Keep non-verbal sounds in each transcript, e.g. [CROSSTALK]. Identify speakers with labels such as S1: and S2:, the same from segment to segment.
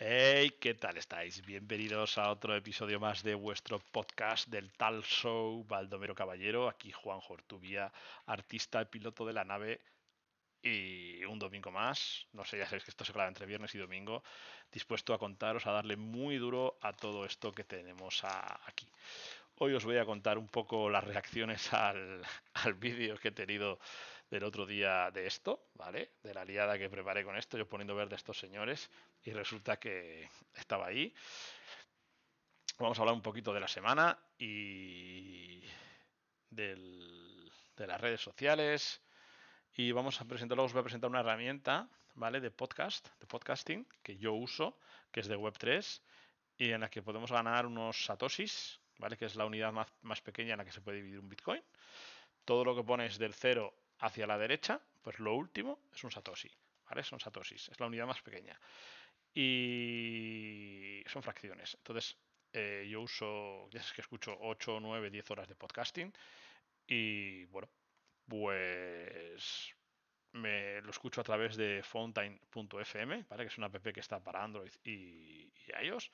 S1: Hey, ¿qué tal estáis? Bienvenidos a otro episodio más de vuestro podcast del Tal Show Baldomero Caballero. Aquí Juan Ortubía, artista, y piloto de la nave. Y un domingo más, no sé, ya sabéis que esto se graba entre viernes y domingo, dispuesto a contaros, a darle muy duro a todo esto que tenemos aquí. Hoy os voy a contar un poco las reacciones [LAUGHS] al, al vídeo que he tenido del otro día de esto, ¿vale? De la liada que preparé con esto, yo poniendo verde a estos señores y resulta que estaba ahí. Vamos a hablar un poquito de la semana y de las redes sociales. Y vamos a presentar, luego os voy a presentar una herramienta, ¿vale? De podcast, de podcasting, que yo uso, que es de Web3, y en la que podemos ganar unos satosis ¿vale? Que es la unidad más, pequeña en la que se puede dividir un Bitcoin. Todo lo que pones del cero hacia la derecha, pues lo último es un satoshi, ¿vale? Son satosis es la unidad más pequeña y son fracciones. Entonces, eh, yo uso, ya sé que escucho 8, 9, 10 horas de podcasting y bueno, pues me lo escucho a través de fountain.fm, ¿vale? que es una app que está para Android y, y iOS.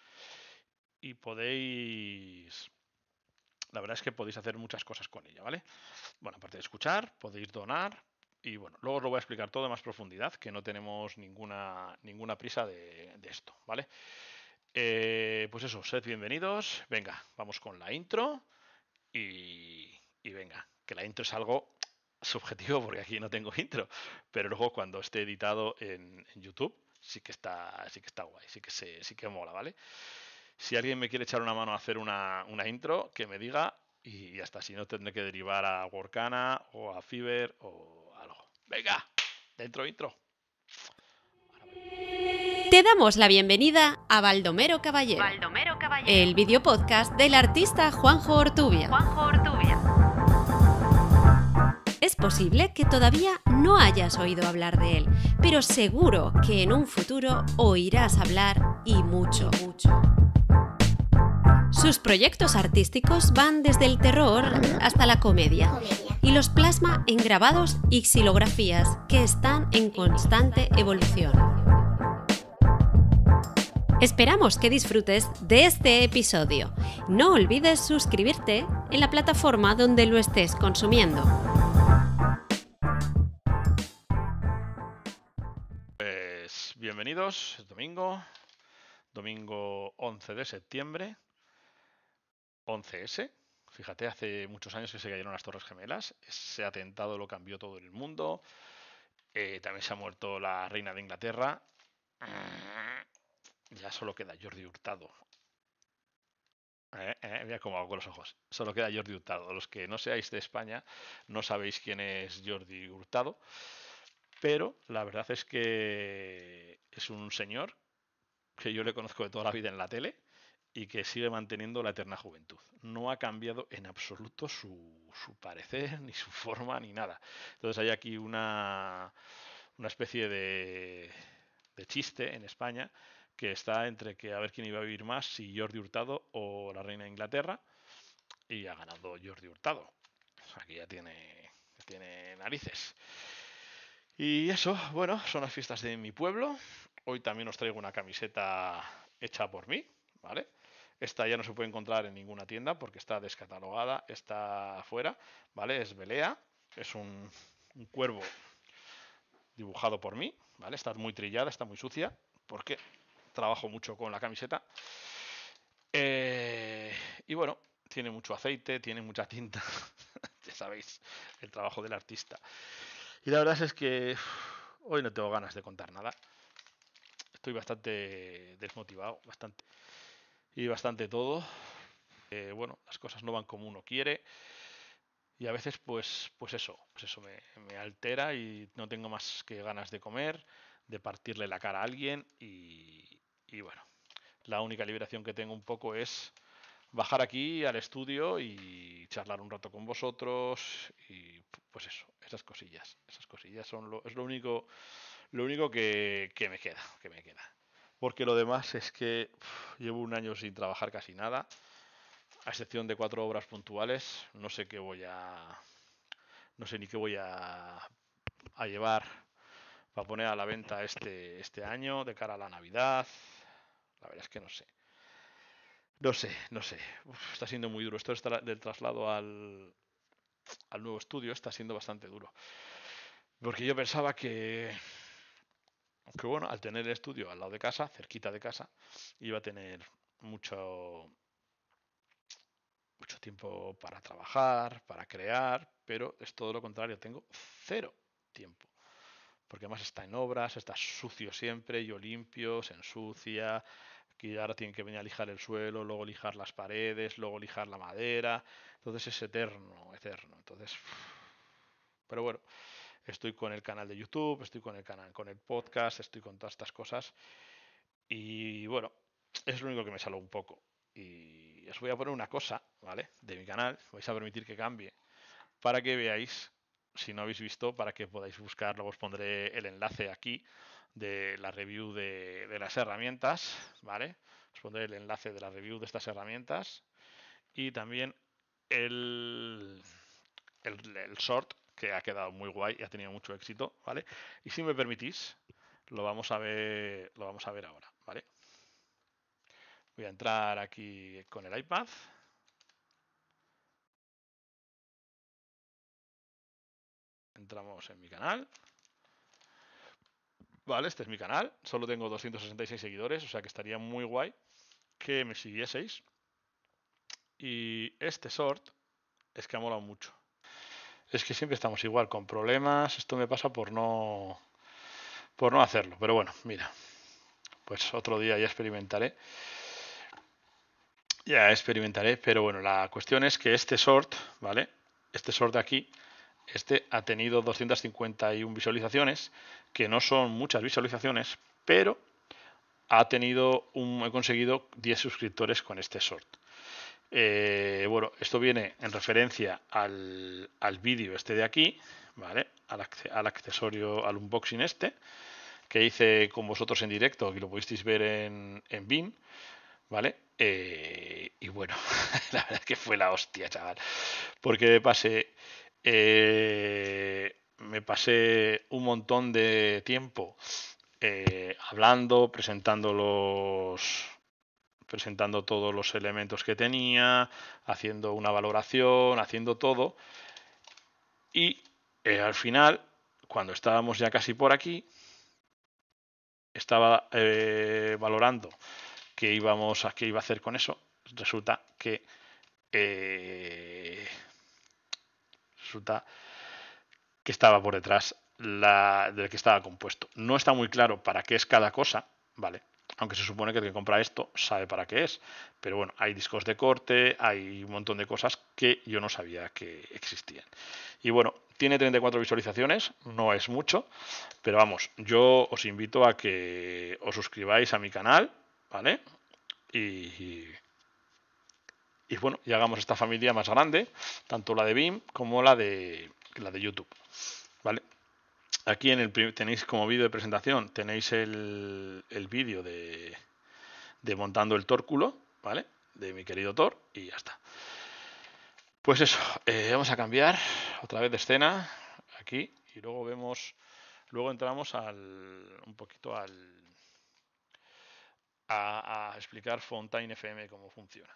S1: Y podéis, la verdad es que podéis hacer muchas cosas con ella, ¿vale? Bueno, aparte de escuchar, podéis donar, y bueno, luego os lo voy a explicar todo en más profundidad, que no tenemos ninguna, ninguna prisa de, esto, ¿vale? Eh, pues eso, sed bienvenidos. Venga, vamos con la intro. Y, y venga, que la intro es algo subjetivo porque aquí no tengo intro. Pero luego cuando esté editado en, YouTube, sí que está, sí que está guay, sí que sí que mola, ¿vale? Si alguien me quiere echar una mano a hacer una, intro, que me diga y hasta Si no, tendré que derivar a Workana o a Fiverr o Venga, dentro intro. Te damos la bienvenida a Baldomero Caballero, el videopodcast del artista Juanjo Ortubia. Juanjo Ortubia. Es posible que todavía no hayas oído hablar de él, pero seguro que en un futuro oirás hablar y mucho, mucho. Sus proyectos artísticos van desde el terror hasta la comedia y los plasma en grabados y xilografías que están en constante evolución. Esperamos que disfrutes de este episodio. No olvides suscribirte en la plataforma donde lo estés consumiendo. Pues, bienvenidos, domingo, domingo 11 de septiembre, 11S, Fíjate, hace muchos años que se cayeron las Torres Gemelas, ese atentado lo cambió todo el mundo. Eh, también se ha muerto la reina de Inglaterra. Mm, ya solo queda Jordi Hurtado. Eh, eh, mira cómo hago con los ojos. Solo queda Jordi Hurtado. Los que no seáis de España no sabéis quién es Jordi Hurtado. Pero la verdad es que es un señor que yo le conozco de toda la vida en la tele y que sigue manteniendo la eterna juventud. No ha cambiado en absoluto su, su parecer, [LAUGHS] ni su forma, ni nada. Entonces hay aquí una, una especie de, de chiste en España que está entre que a ver quién iba a vivir más, si Jordi Hurtado o la reina de Inglaterra, y ha ganado Jordi Hurtado. Aquí ya tiene, tiene narices. Y eso, bueno, son las fiestas de mi pueblo. Hoy también os traigo una camiseta hecha por mí, ¿vale? Esta ya no se puede encontrar en ninguna tienda porque está descatalogada, está afuera, ¿vale? Es Belea, es un, cuervo dibujado por mí, ¿vale? Está muy trillada, está muy sucia, porque trabajo mucho con la camiseta. Eh, y bueno, tiene mucho aceite, tiene mucha tinta, [LAUGHS] ya sabéis, el trabajo del artista. Y la verdad es que hoy no tengo ganas de contar nada. Estoy bastante desmotivado, bastante y bastante todo. bueno, las cosas no van como uno quiere y a veces pues, pues eso, pues eso me, altera y no tengo más que ganas de comer, de partirle la cara a alguien y, y bueno, la única liberación que tengo un poco es bajar aquí al estudio y charlar un rato con vosotros y pues eso, esas cosillas, esas cosillas son lo, es lo único, lo único que, que me queda, que me queda porque lo demás es que llevo un año sin trabajar casi nada, a excepción de cuatro obras puntuales, no sé qué voy a... no sé ni qué voy a, llevar para poner a la venta este, este año, de cara a la Navidad, la verdad es que no sé. No sé, no sé. está siendo muy duro. Esto del traslado al, al nuevo estudio está siendo bastante duro. Porque yo pensaba que que bueno, al tener el estudio al lado de casa, cerquita de casa, iba a tener mucho, mucho tiempo para trabajar, para crear, pero es todo lo contrario, tengo cero tiempo. Porque además está en obras, está sucio siempre, yo limpio, se ensucia, que ahora tiene que venir a lijar el suelo, luego lijar las paredes, luego lijar la madera, entonces es eterno, eterno. Entonces, pero bueno, estoy con el canal de YouTube, estoy con el canal, con el podcast, estoy con todas estas cosas. Y bueno, es lo único que me saló un poco. Y os voy a poner una cosa, ¿vale? De mi canal, vais a permitir que cambie, para que veáis, si no habéis visto, para que podáis buscarlo. os pondré el enlace aquí de la review de, las herramientas, ¿vale? Os pondré el enlace de la review de estas herramientas y también el, el, el short que ha quedado muy guay y ha tenido mucho éxito, ¿vale? Y si me permitís, lo vamos a ver, lo vamos a ver ahora, ¿vale? Voy a entrar aquí con el iPad. Entramos en mi canal. Vale, este es mi canal. Solo tengo 266 seguidores, o sea que estaría muy guay que me siguieseis. Y este sort es que ha molado mucho es que siempre estamos igual, con problemas. Esto me pasa por no, por no hacerlo. Pero bueno, mira, pues otro día ya experimentaré. Ya experimentaré, pero bueno, la cuestión es que este sort, ¿vale? Este sort de aquí, este ha tenido 251 visualizaciones, que no son muchas visualizaciones, pero ha tenido un, he conseguido 10 suscriptores con este sort. Eh, bueno, esto viene en referencia al, vídeo este de aquí, ¿vale? Al, accesorio, al unboxing este, que hice con vosotros en directo, que lo pudisteis ver en, en ¿vale? Eh, y bueno, [LAUGHS] la verdad es que fue la hostia, chaval. Porque de pasé, eh, me pasé un montón de tiempo hablando, presentando los, presentando todos los elementos que tenía, haciendo una valoración, haciendo todo. Y eh, al final, cuando estábamos ya casi por aquí, estaba eh, valorando qué íbamos a qué iba a hacer con eso. Resulta que eh, resulta que estaba por detrás la, del que estaba compuesto. No está muy claro para qué es cada cosa, ¿vale? aunque se supone que el que compra esto sabe para qué es. Pero bueno, hay discos de corte, hay un montón de cosas que yo no sabía que existían. Y bueno, tiene 34 visualizaciones, no es mucho, pero vamos, yo os invito a que os suscribáis a mi canal, ¿vale? Y, bueno, y hagamos esta familia más grande, tanto la de BIM como la de, la de YouTube. Aquí en el tenéis como vídeo de presentación, tenéis el, vídeo de, montando el tórculo, ¿vale? De mi querido Thor y ya está. Pues eso, eh, vamos a cambiar otra vez de escena aquí y luego vemos, luego entramos al, un poquito al, a, a explicar Fontaine FM cómo funciona.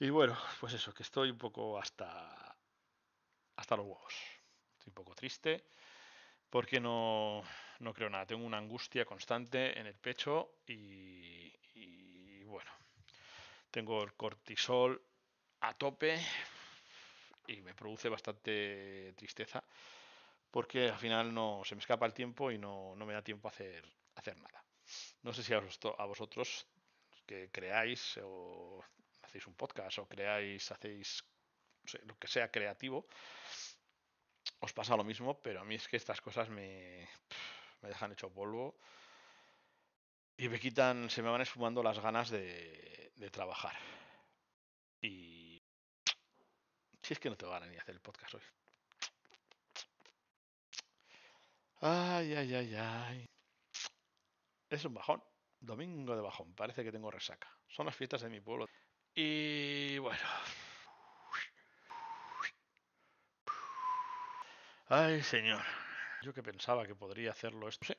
S1: Y bueno, pues eso, que estoy un poco hasta, hasta los huevos. Estoy un poco triste porque no, creo nada. Tengo una angustia constante en el pecho y, bueno, tengo el cortisol a tope y me produce bastante tristeza porque al final no se me escapa el tiempo y no, me da tiempo a hacer, hacer nada. No sé si a, a, vosotros que creáis o hacéis un podcast o creáis, hacéis lo que sea creativo, os pasa lo mismo, pero a mí es que estas cosas me, me dejan hecho polvo y me quitan, se me van esfumando las ganas de, de trabajar. Y si es que no te van a ni hacer el podcast hoy. Ay, ay, ay, ay. Es un bajón. Domingo de bajón. Parece que tengo resaca. Son las fiestas de mi pueblo. Y bueno, Ay, señor. Yo que pensaba que podría hacerlo esto.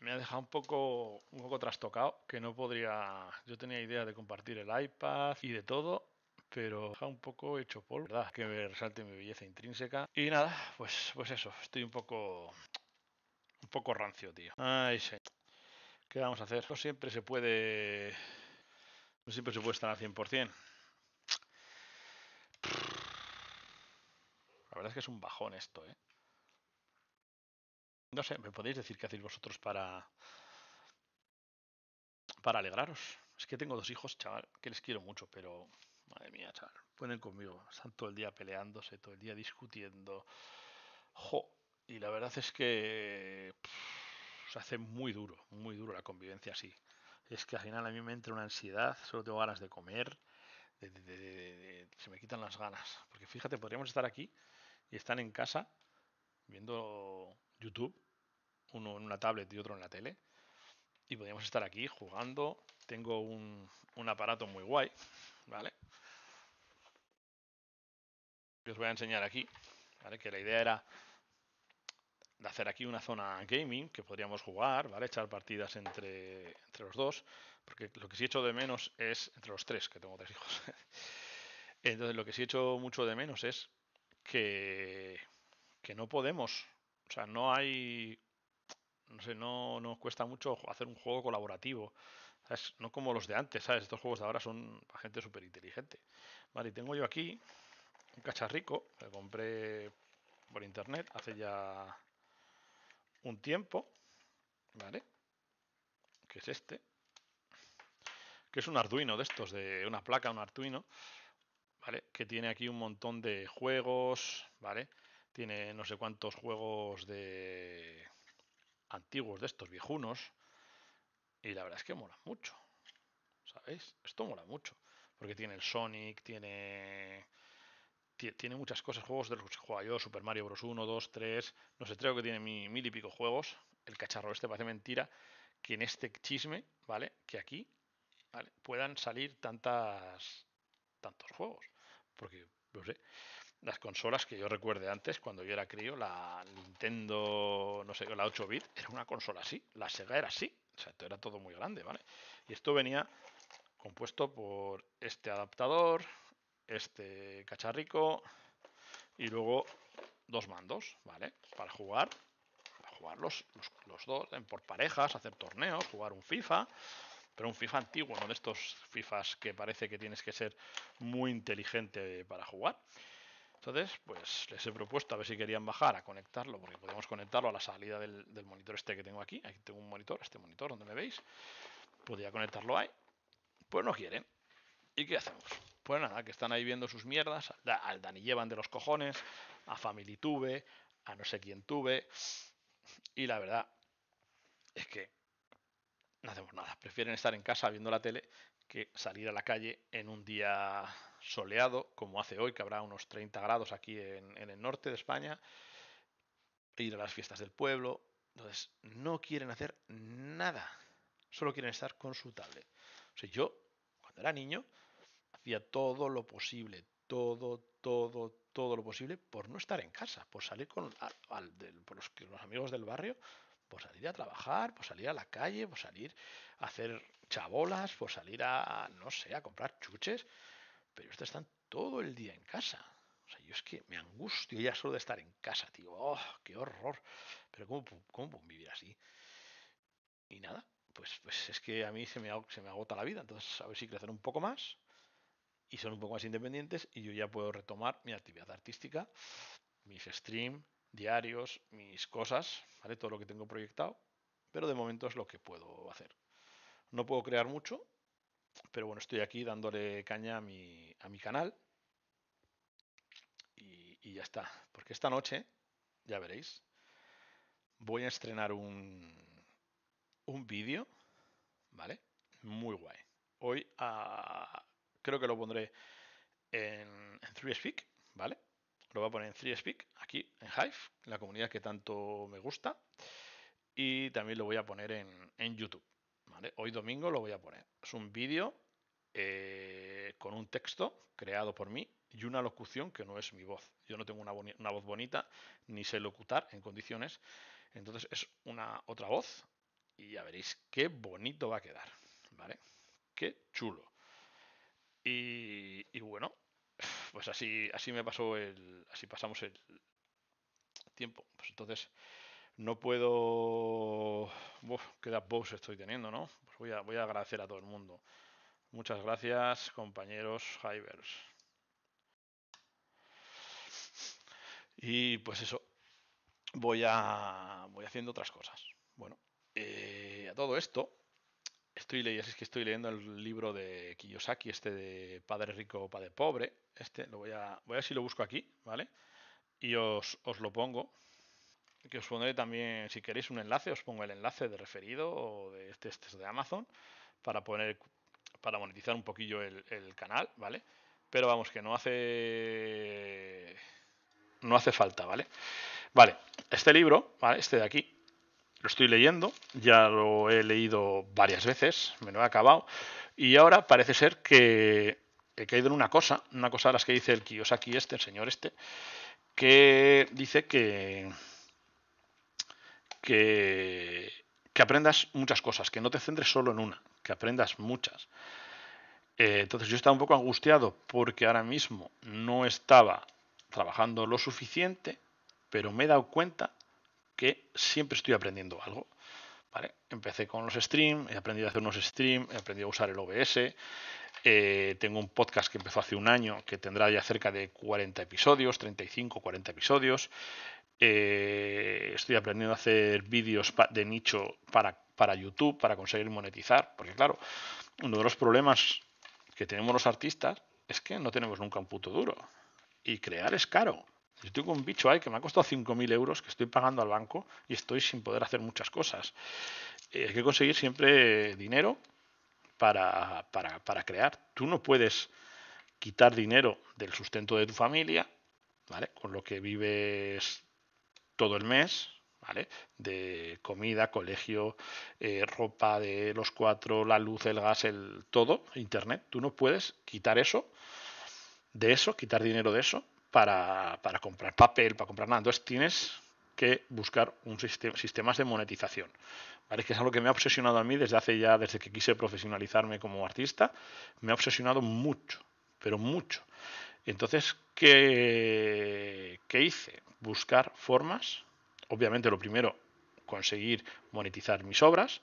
S1: me ha dejado un poco, un poco trastocado, que no podría... Yo tenía idea de compartir el iPad y de todo, pero deja un poco hecho polvo, ¿verdad? Que me resalte mi belleza intrínseca. Y nada, pues, pues eso, estoy un poco... Un poco rancio, tío. Ay, señor. ¿Qué vamos a hacer? No siempre se puede... No siempre se puede estar al 100%. La verdad es que es un bajón esto, ¿eh? No sé, ¿me podéis decir qué hacéis vosotros para. para alegraros? Es que tengo dos hijos, chaval, que les quiero mucho, pero. Madre mía, chaval. Pueden conmigo. Están todo el día peleándose, todo el día discutiendo. Jo. Y la verdad es que. se hace muy duro, muy duro la convivencia así. Es que al final a mí me entra una ansiedad, solo tengo ganas de comer. se me quitan las ganas. Porque fíjate, podríamos estar aquí y están en casa viendo YouTube, uno en una tablet y otro en la tele. Y podríamos estar aquí jugando. Tengo un, aparato muy guay, ¿vale? Que os voy a enseñar aquí, ¿vale? Que la idea era de hacer aquí una zona gaming que podríamos jugar, ¿vale? Echar partidas entre, entre los dos, porque lo que sí echo de menos es, entre los tres, que tengo tres hijos, [LAUGHS] entonces lo que sí echo mucho de menos es que, no podemos. O sea, no hay. No sé, no nos cuesta mucho hacer un juego colaborativo. No como los de antes, ¿sabes? Estos juegos de ahora son gente súper inteligente. Vale, tengo yo aquí un cacharrico que compré por internet hace ya un tiempo. ¿Vale? Que es este. Que es un Arduino de estos, de una placa, un Arduino. Que tiene aquí un montón de juegos, ¿vale? Tiene no sé cuántos juegos de antiguos de estos viejunos. Y la verdad es que mola mucho. ¿Sabéis? Esto mola mucho. Porque tiene el Sonic, tiene. Tiene muchas cosas, juegos de los que juego yo, Super Mario Bros. 1, 2, 3, no sé, creo que tiene mil, y pico juegos. El cacharro este parece mentira que en este chisme, ¿vale? Que aquí puedan salir tantas, tantos juegos porque no sé, las consolas que yo recuerde antes, cuando yo era crío, la Nintendo, no sé, la 8-bit, era una consola así, la Sega era así, o sea, era todo muy grande, ¿vale? Y esto venía compuesto por este adaptador, este cacharrico y luego dos mandos, ¿vale? Para jugar, para jugar los, los, dos por parejas, hacer torneos, jugar un FIFA, pero un FIFA antiguo, uno de estos FIFAs que parece que tienes que ser muy inteligente para jugar. Entonces, pues les he propuesto a ver si querían bajar a conectarlo, porque podemos conectarlo a la salida del, monitor este que tengo aquí. Aquí tengo un monitor, este monitor donde me veis. Podría conectarlo ahí. Pues no quieren. ¿Y qué hacemos? Pues nada, que están ahí viendo sus mierdas, al Dani llevan de los cojones, a FamilyTube. a no sé quién tuve. Y la verdad es que no hacemos nada. Prefieren estar en casa viendo la tele que salir a la calle en un día soleado, como hace hoy, que habrá unos 30 grados aquí en, el norte de España, e ir a las fiestas del pueblo. Entonces, no quieren hacer nada. Solo quieren estar con su tablet. O sea, yo, cuando era niño, hacía todo lo posible, todo, todo, todo lo posible por no estar en casa, por salir con, los amigos del barrio, por salir a trabajar, por salir a la calle, por salir a hacer chabolas, por salir a, no sé, a comprar chuches, pero ustedes están todo el día en casa. O sea, yo es que me angustio ya solo de estar en casa, tío. ¡Oh, qué horror! Pero ¿cómo, cómo puedo vivir así? Y nada, pues, pues es que a mí se me, se me agota la vida. Entonces, a ver si crecen un poco más y son un poco más independientes y yo ya puedo retomar mi actividad artística, mis streams, diarios, mis cosas, ¿vale? Todo lo que tengo proyectado, pero de momento es lo que puedo hacer. No puedo crear mucho, pero bueno, estoy aquí dándole caña a mi, canal y, ya está. Porque esta noche, ya veréis, voy a estrenar un, un vídeo, ¿vale? Muy guay. Hoy ah, creo que lo pondré en, en 3Speak, ¿vale? Lo voy a poner en 3Speak, aquí en Hive, la comunidad que tanto me gusta. Y también lo voy a poner en, YouTube. Hoy domingo lo voy a poner. Es un vídeo eh, con un texto creado por mí y una locución que no es mi voz. Yo no tengo una, voz bonita, ni sé locutar en condiciones. Entonces es una otra voz y ya veréis qué bonito va a quedar. ¿Vale? Qué chulo. y bueno, pues así, así me pasó el. Así pasamos el tiempo. Pues entonces no puedo. queda qué estoy teniendo, ¿no? Pues voy a, voy a agradecer a todo el mundo. Muchas gracias, compañeros Hivers. Y pues eso. Voy a. Voy haciendo otras cosas. Bueno, eh, a todo esto Estoy leyendo, es que estoy leyendo el libro de Kiyosaki, este de Padre Rico, Padre Pobre. Este lo voy a, voy a ver si lo busco aquí, ¿vale? Y os, os lo pongo. Que os pondré también, si queréis un enlace, os pongo el enlace de referido o de este, este de Amazon para poner, para monetizar un poquillo el, el canal, ¿vale? Pero vamos, que no hace, no hace falta, ¿vale? Vale, este libro, ¿vale? Este de aquí, estoy leyendo, ya lo he leído varias veces, me lo he acabado. Y ahora parece ser que he caído en una cosa, una cosa de las que dice el Kiyosaki este, el señor este, que dice que, que, aprendas muchas cosas, que no te centres solo en una, que aprendas muchas. Eh, entonces yo estaba un poco angustiado porque ahora mismo no estaba trabajando lo suficiente, pero me he dado cuenta que siempre estoy aprendiendo algo. Empecé con los streams, he aprendido a hacer unos streams, he aprendido a usar el OBS. Eh, tengo un podcast que empezó hace un año que tendrá ya cerca de 40 episodios, 35, 40 episodios. Eh, estoy aprendiendo a hacer vídeos de nicho para, para YouTube, para conseguir monetizar, porque claro, uno de los problemas que tenemos los artistas es que no tenemos nunca un puto duro. Y crear es caro. Yo tengo un bicho ahí que me ha costado 5.000 euros que estoy pagando al banco y estoy sin poder hacer muchas cosas. Eh, hay que conseguir siempre dinero para, para, para, crear. Tú no puedes quitar dinero del sustento de tu familia, ¿vale? Con lo que vives todo el mes, ¿vale? De comida, colegio, eh, ropa de los cuatro, la luz, el gas, el todo, internet. Tú no puedes quitar eso, de eso, quitar dinero de eso para, para comprar papel, para comprar nada. Entonces tienes que buscar un sistema, sistemas de monetización. Que es algo que me ha obsesionado a mí desde hace ya, desde que quise profesionalizarme como artista, me ha obsesionado mucho, pero mucho. Entonces, ¿qué, qué hice? Buscar formas, obviamente lo primero, conseguir monetizar mis obras,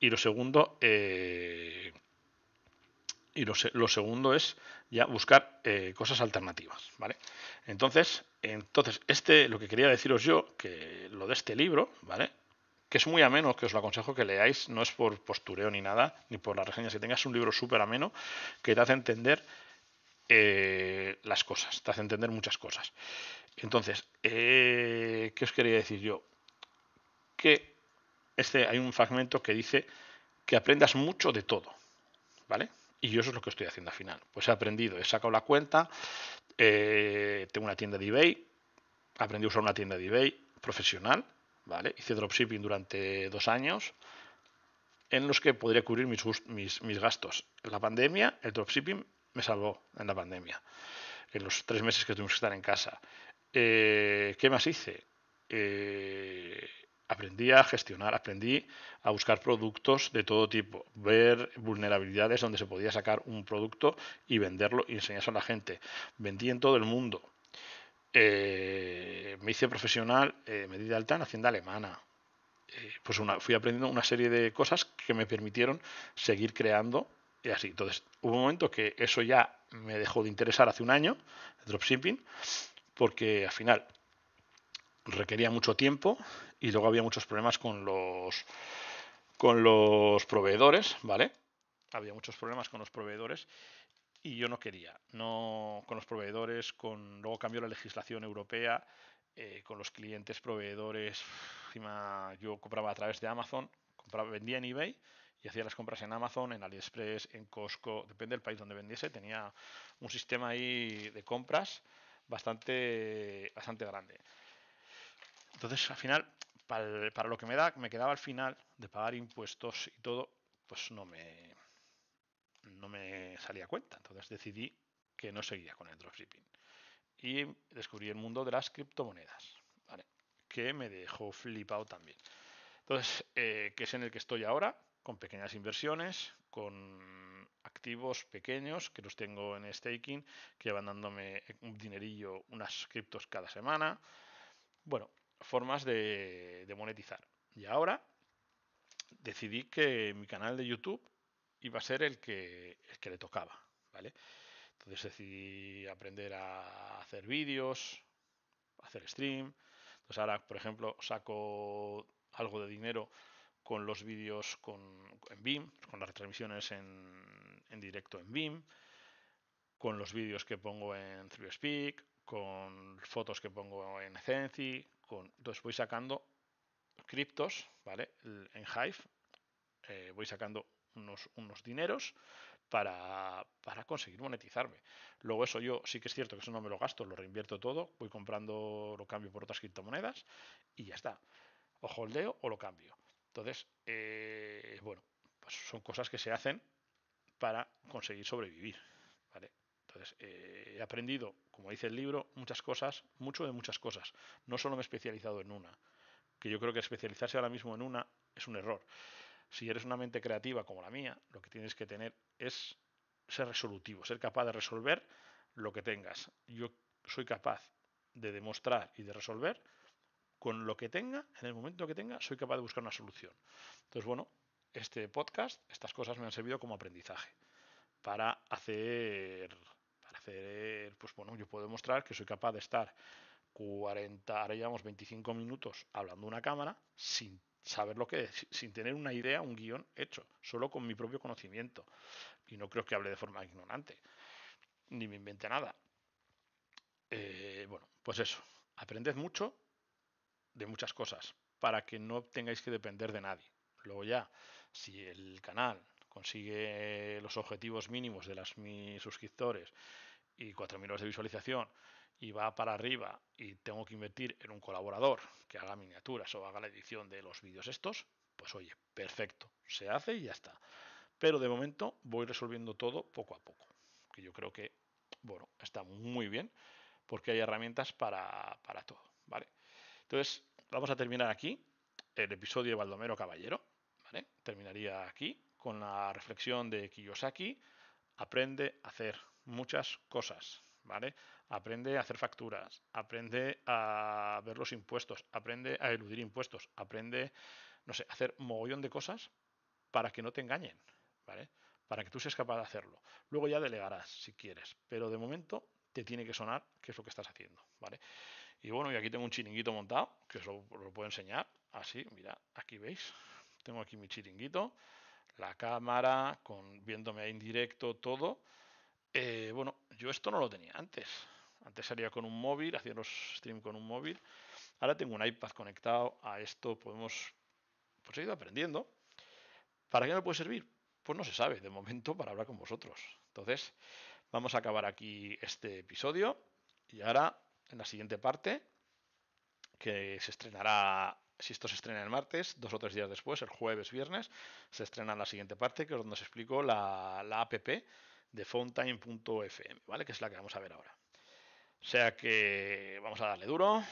S1: y lo segundo, eh, y lo, segundo es ya buscar eh, cosas alternativas, ¿vale? Entonces, entonces, este, lo que quería deciros yo, que lo de este libro, ¿vale? que es muy ameno, que os lo aconsejo que leáis, no es por postureo ni nada, ni por las reseñas que tengas, es un libro súper ameno que te hace entender eh, las cosas, te hace entender muchas cosas. Entonces, eh, ¿qué os quería decir yo? Que este, hay un fragmento que dice que aprendas mucho de todo, ¿vale? Y yo eso es lo que estoy haciendo al final. Pues he aprendido, he sacado la cuenta, eh, tengo una tienda de eBay, aprendí a usar una tienda de eBay profesional, ¿vale? Hice dropshipping durante dos años en los que podría cubrir mis, mis, mis gastos. la pandemia, el dropshipping me salvó en la pandemia, en los tres meses que tuvimos que estar en casa. Eh, ¿Qué más hice? Eh, aprendí a gestionar, aprendí a buscar productos de todo tipo, ver vulnerabilidades donde se podía sacar un producto y venderlo y enseñárselo a la gente. Vendí en todo el mundo. Eh, me hice profesional, eh, me di de alta en Hacienda Alemana. Eh, pues una, fui aprendiendo una serie de cosas que me permitieron seguir creando y así. Entonces, hubo un momento que eso ya me dejó de interesar hace un año, dropshipping, porque al final requería mucho tiempo y luego había muchos problemas con los con los proveedores, ¿vale? Había muchos problemas con los proveedores y yo no quería, no con los proveedores, con luego cambió la legislación europea, eh, con los clientes proveedores, encima yo compraba a través de Amazon, vendía en eBay y hacía las compras en Amazon, en AliExpress, en Costco, depende del país donde vendiese, tenía un sistema ahí de compras bastante, bastante grande. Entonces, al final, para, lo que me, da, me quedaba al final de pagar impuestos y todo, pues no me, no me salía cuenta. Entonces decidí que no seguía con el dropshipping. Y descubrí el mundo de las criptomonedas, que me dejó flipado también. Entonces, eh, que es en el que estoy ahora, con pequeñas inversiones, con activos pequeños que los tengo en staking, que van dándome un dinerillo, unas criptos cada semana. Bueno, formas de, monetizar. Y ahora decidí que mi canal de YouTube iba a ser el que, le tocaba, ¿vale? Entonces decidí aprender a hacer vídeos, hacer stream. Entonces ahora, por ejemplo, saco algo de dinero con los vídeos con, en BIM, con las retransmisiones en, directo en BIM, con los vídeos que pongo en 3 speak con fotos que pongo en Zenzi, entonces voy sacando criptos, ¿vale? En Hive eh, voy sacando unos, unos dineros para, conseguir monetizarme. Luego eso yo sí que es cierto que eso no me lo gasto, lo reinvierto todo, voy comprando, lo cambio por otras criptomonedas y ya está. O holdeo o lo cambio. Entonces, eh, bueno, pues son cosas que se hacen para conseguir sobrevivir. ¿vale? Entonces, eh, he aprendido, como dice el libro, muchas cosas, mucho de muchas cosas. No solo me he especializado en una, que yo creo que especializarse ahora mismo en una es un error. Si eres una mente creativa como la mía, lo que tienes que tener es ser resolutivo, ser capaz de resolver lo que tengas. Yo soy capaz de demostrar y de resolver con lo que tenga, en el momento que tenga, soy capaz de buscar una solución. Entonces, bueno, este podcast, estas cosas me han servido como aprendizaje para hacer pues bueno, yo puedo demostrar que soy capaz de estar 40, ahora llevamos 25 minutos hablando una cámara sin saber lo que es, sin tener una idea, un guión hecho, solo con mi propio conocimiento. Y no creo que hable de forma ignorante, ni me invente nada. Eh, bueno, pues eso, aprended mucho de muchas cosas para que no tengáis que depender de nadie. Luego ya, si el canal consigue los objetivos mínimos de las mis suscriptores, y 4.000 horas de visualización y va para arriba y tengo que invertir en un colaborador que haga miniaturas o haga la edición de los vídeos estos, pues oye, perfecto, se hace y ya está. Pero de momento voy resolviendo todo poco a poco, que yo creo que, bueno, está muy bien porque hay herramientas para, todo, ¿vale? Entonces, vamos a terminar aquí el episodio de Baldomero Caballero, Terminaría aquí con la reflexión de Kiyosaki, aprende a hacer muchas cosas, ¿vale? Aprende a hacer facturas, aprende a ver los impuestos, aprende a eludir impuestos, aprende, no sé, hacer mogollón de cosas para que no te engañen, ¿vale? Para que tú seas capaz de hacerlo. Luego ya delegarás si quieres, pero de momento te tiene que sonar qué es lo que estás haciendo, ¿vale? Y bueno, y aquí tengo un chiringuito montado, que os lo, puedo enseñar, así, mira, aquí veis, tengo aquí mi chiringuito, la cámara, con, viéndome en directo todo, eh, bueno, yo esto no lo tenía antes. Antes salía con un móvil, hacía los stream con un móvil. Ahora tengo un iPad conectado a esto. Podemos, pues he ido aprendiendo. ¿Para qué me puede servir? Pues no se sabe, de momento, para hablar con vosotros. Entonces, vamos a acabar aquí este episodio. Y ahora, en la siguiente parte, que se estrenará si esto se estrena el martes, dos o tres días después, el jueves, viernes, se estrena la siguiente parte, que es donde os explico la, la app de fountain.fm, ¿vale? Que es la que vamos a ver ahora. O sea que vamos a darle duro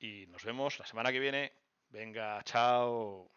S1: y nos vemos la semana que viene. Venga, chao.